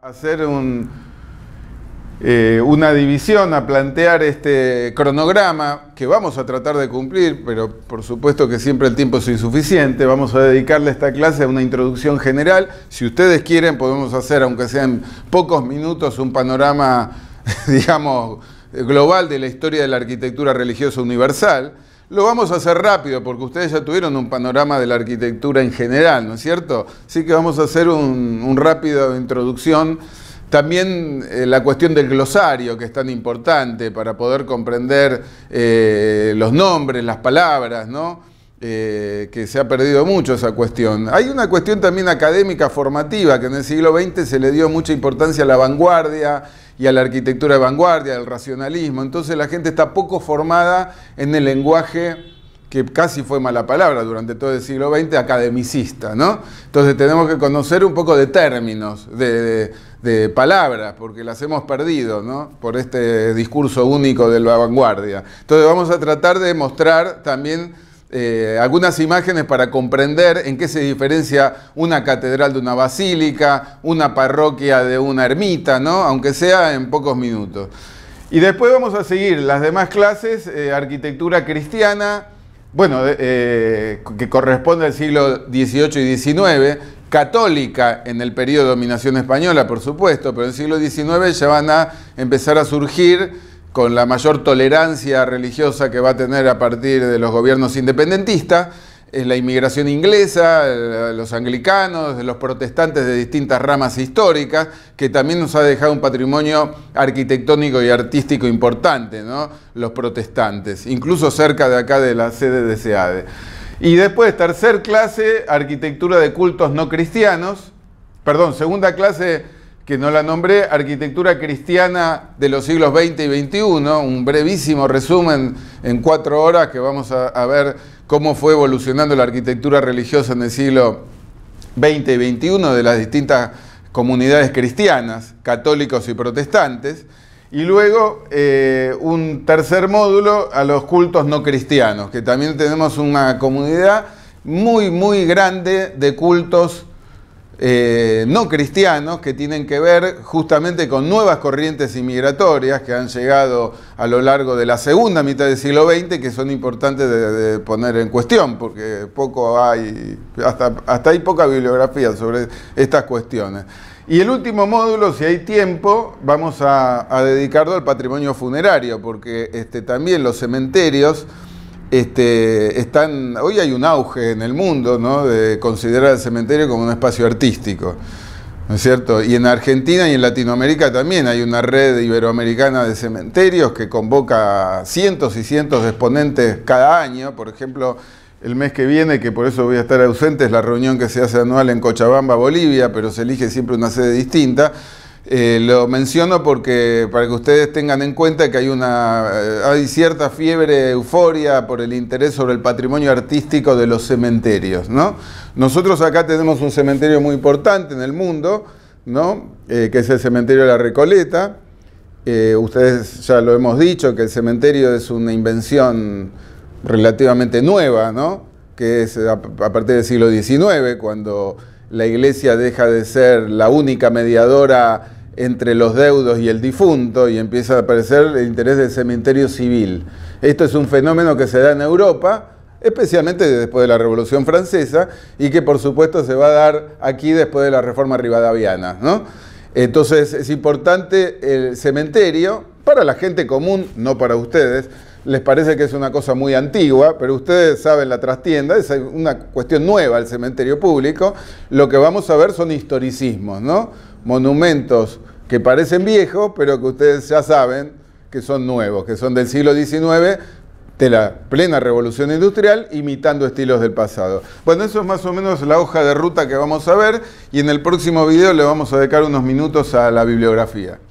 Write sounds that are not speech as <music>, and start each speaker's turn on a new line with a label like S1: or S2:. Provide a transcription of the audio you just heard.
S1: hacer eh, una división, a plantear este cronograma que vamos a tratar de cumplir, pero por supuesto que siempre el tiempo es insuficiente. Vamos a dedicarle esta clase a una introducción general. Si ustedes quieren, podemos hacer, aunque sean pocos minutos, un panorama, <laughs> digamos, global de la historia de la arquitectura religiosa universal lo vamos a hacer rápido porque ustedes ya tuvieron un panorama de la arquitectura en general, ¿no es cierto? Así que vamos a hacer un, un rápido introducción. También eh, la cuestión del glosario, que es tan importante para poder comprender eh, los nombres, las palabras, ¿no? Eh, que se ha perdido mucho esa cuestión. Hay una cuestión también académica formativa, que en el siglo XX se le dio mucha importancia a la vanguardia y a la arquitectura de vanguardia, al racionalismo. Entonces la gente está poco formada en el lenguaje que casi fue mala palabra durante todo el siglo XX, academicista, ¿no? Entonces tenemos que conocer un poco de términos, de, de, palabras, porque las hemos perdido, ¿no? Por este discurso único de la vanguardia. Entonces vamos a tratar de mostrar también eh, algunas imágenes para comprender en qué se diferencia una catedral de una basílica, una parroquia de una ermita, ¿no? aunque sea en pocos minutos. Y después vamos a seguir las demás clases, eh, arquitectura cristiana, bueno, eh, que corresponde al siglo XVIII y XIX, católica en el periodo de dominación española, por supuesto, pero en el siglo XIX ya van a empezar a surgir con la mayor tolerancia religiosa que va a tener a partir de los gobiernos independentistas, es la inmigración inglesa, eh, los anglicanos, los protestantes de distintas ramas históricas, que también nos ha dejado un patrimonio arquitectónico y artístico importante, ¿no? Los protestantes, incluso cerca de acá de la sede de SEADE. Y después, tercer clase, arquitectura de cultos no cristianos, perdón, segunda clase, que no la nombré, Arquitectura Cristiana de los siglos XX y XXI, un brevísimo resumen en cuatro horas que vamos a, ver cómo fue evolucionando la arquitectura religiosa en el siglo XX y XXI de las distintas comunidades cristianas, católicos y protestantes, y luego eh, un tercer módulo a los cultos no cristianos, que también tenemos una comunidad muy, muy grande de cultos eh, no cristianos que tienen que ver justamente con nuevas corrientes inmigratorias que han llegado a lo largo de la segunda mitad del siglo XX que son importantes de, poner en cuestión, porque poco hay, hasta, hasta hay poca bibliografía sobre estas cuestiones. Y el último módulo, si hay tiempo, vamos a, a dedicarlo al patrimonio funerario, porque este, también los cementerios este, están, hoy hay un auge en el mundo de considerar el cementerio como un espacio artístico. ¿No es cierto? Y en Argentina y en Latinoamérica también hay una red iberoamericana de cementerios que convoca cientos y cientos de exponentes cada año. Por ejemplo, el mes que viene, que por eso voy a estar ausente, es la reunión que se hace anual en Cochabamba, Bolivia, pero se elige siempre una sede distinta. Eh, lo menciono porque para que ustedes tengan en cuenta que hay una eh, hay cierta fiebre, euforia por el interés sobre el patrimonio artístico de los cementerios, ¿no? Nosotros acá tenemos un cementerio muy importante en el mundo, ¿no? Eh, que es el cementerio de la Recoleta. ustedes ya lo hemos dicho que el cementerio es una invención relativamente nueva, ¿no? Que es a, a partir del siglo XIX cuando la iglesia deja de ser la única mediadora entre los deudos y el difunto y empieza a aparecer el interés del cementerio civil. Esto es un fenómeno que se da en Europa, especialmente después de la Revolución Francesa y que por supuesto se va a dar aquí después de la Reforma Rivadaviana. ¿no? Entonces es importante el cementerio para la gente común, no para ustedes. Les parece que es una cosa muy antigua, pero ustedes saben la trastienda, es una cuestión nueva el cementerio público. Lo que vamos a ver son historicismos, ¿no? Monumentos que parecen viejos, pero que ustedes ya saben que son nuevos, que son del siglo XIX, de la plena revolución industrial, imitando estilos del pasado. Bueno, eso es más o menos la hoja de ruta que vamos a ver y en el próximo video le vamos a dedicar unos minutos a la bibliografía.